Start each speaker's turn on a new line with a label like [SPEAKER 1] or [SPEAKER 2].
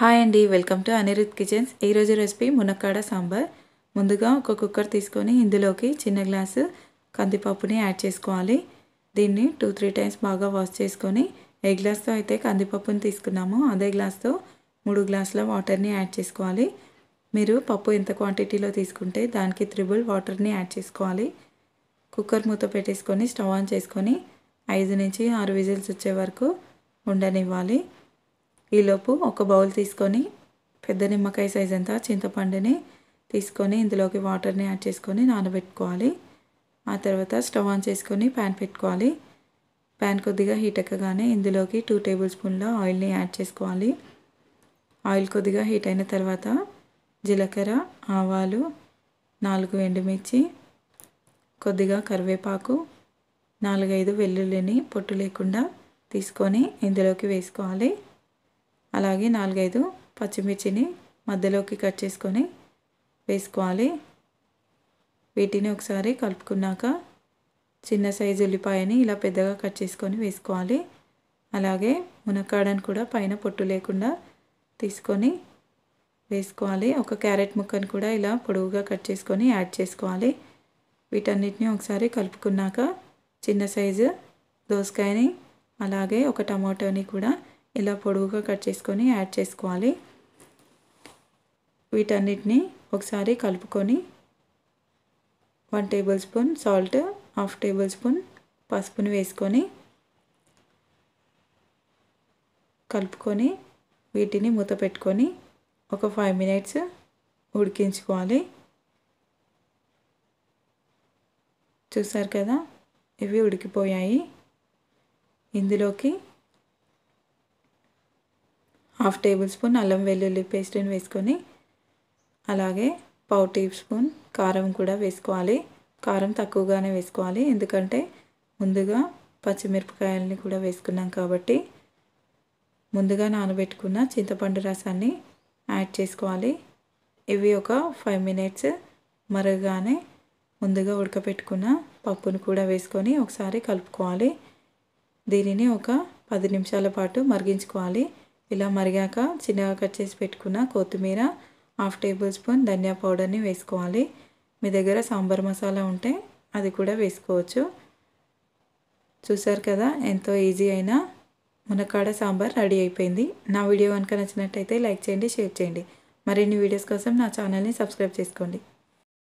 [SPEAKER 1] hi అండి welcome to Anirudh kitchens ఈరోజు recipe మునక్కాడ సాంబార్ ముందుగా ఒక కుక్కర్ తీసుకొని ఇందులోకి చిన్న గ్లాసు కందిపప్పుని యాడ్ చేసుకోవాలి దీన్ని టూ త్రీ టైమ్స్ బాగా వాష్ చేసుకొని ఏ గ్లాస్తో అయితే కందిపప్పుని తీసుకున్నామో అదే గ్లాస్తో మూడు గ్లాసుల వాటర్ని యాడ్ చేసుకోవాలి మీరు పప్పు ఎంత క్వాంటిటీలో తీసుకుంటే దానికి త్రిబుల్ వాటర్ని యాడ్ చేసుకోవాలి కుక్కర్ మూత పెట్టేసుకొని స్టవ్ ఆన్ చేసుకొని ఐదు నుంచి ఆరు విజిల్స్ వచ్చే వరకు ఉండనివ్వాలి ఈలోపు ఒక బౌల్ తీసుకొని పెద్ద నిమ్మకాయ సైజ్ అంతా చింతపండుని తీసుకొని ఇందులోకి వాటర్ని యాడ్ చేసుకొని నానబెట్టుకోవాలి ఆ తర్వాత స్టవ్ ఆన్ చేసుకొని ప్యాన్ పెట్టుకోవాలి ప్యాన్ కొద్దిగా హీట్ ఎక్కగానే ఇందులోకి టూ టేబుల్ స్పూన్ల ఆయిల్ని యాడ్ చేసుకోవాలి ఆయిల్ కొద్దిగా హీట్ అయిన తర్వాత జీలకర్ర ఆవాలు నాలుగు ఎండుమిర్చి కొద్దిగా కరివేపాకు నాలుగైదు వెల్లుల్లిని పొట్టు లేకుండా తీసుకొని ఇందులోకి వేసుకోవాలి అలాగే నాలుగైదు పచ్చిమిర్చిని మధ్యలోకి కట్ చేసుకొని వేసుకోవాలి వీటిని ఒకసారి కలుపుకున్నాక చిన్న సైజు ఉల్లిపాయని ఇలా పెద్దగా కట్ చేసుకొని వేసుకోవాలి అలాగే మునక్కాడను కూడా పైన పొట్టు లేకుండా తీసుకొని వేసుకోవాలి ఒక క్యారెట్ ముక్కను కూడా ఇలా పొడవుగా కట్ చేసుకొని యాడ్ చేసుకోవాలి వీటన్నిటిని ఒకసారి కలుపుకున్నాక చిన్న సైజు దోసకాయని అలాగే ఒక టమాటోని కూడా ఇలా పొడవుగా కట్ చేసుకొని యాడ్ చేసుకోవాలి వీటన్నిటిని ఒకసారి కలుపుకొని one tablespoon salt half tablespoon పసుపుని వేసుకొని కలుపుకొని వీటిని మూత పెట్టుకొని ఒక ఫైవ్ మినిట్స్ ఉడికించుకోవాలి చూసారు కదా ఇవి ఉడికిపోయాయి ఇందులోకి హాఫ్ టేబుల్ స్పూన్ అల్లం వెల్లుల్లి పేస్ట్ని వేసుకొని అలాగే పావు టీ స్పూన్ కారం కూడా వేసుకోవాలి కారం తక్కువగానే వేసుకోవాలి ఎందుకంటే ముందుగా పచ్చిమిరపకాయలని కూడా వేసుకున్నాం కాబట్టి ముందుగా నానబెట్టుకున్న చింతపండు రసాన్ని యాడ్ చేసుకోవాలి ఇవి ఒక ఫైవ్ మినిట్స్ మరగగానే ముందుగా ఉడకపెట్టుకున్న పప్పును కూడా వేసుకొని ఒకసారి కలుపుకోవాలి దీనిని ఒక పది నిమిషాల పాటు మరిగించుకోవాలి ఇలా మరిగాక చిన్నగా కట్ చేసి పెట్టుకున్న కొత్తిమీర హాఫ్ టేబుల్ స్పూన్ ధనియా పౌడర్ని వేసుకోవాలి మీ దగ్గర సాంబార్ మసాలా ఉంటే అది కూడా వేసుకోవచ్చు చూసారు కదా ఎంతో ఈజీ అయినా మునక్కాడ సాంబార్ రెడీ అయిపోయింది నా వీడియో కనుక నచ్చినట్టయితే లైక్ చేయండి షేర్ చేయండి మరిన్ని వీడియోస్ కోసం నా ఛానల్ని సబ్స్క్రైబ్ చేసుకోండి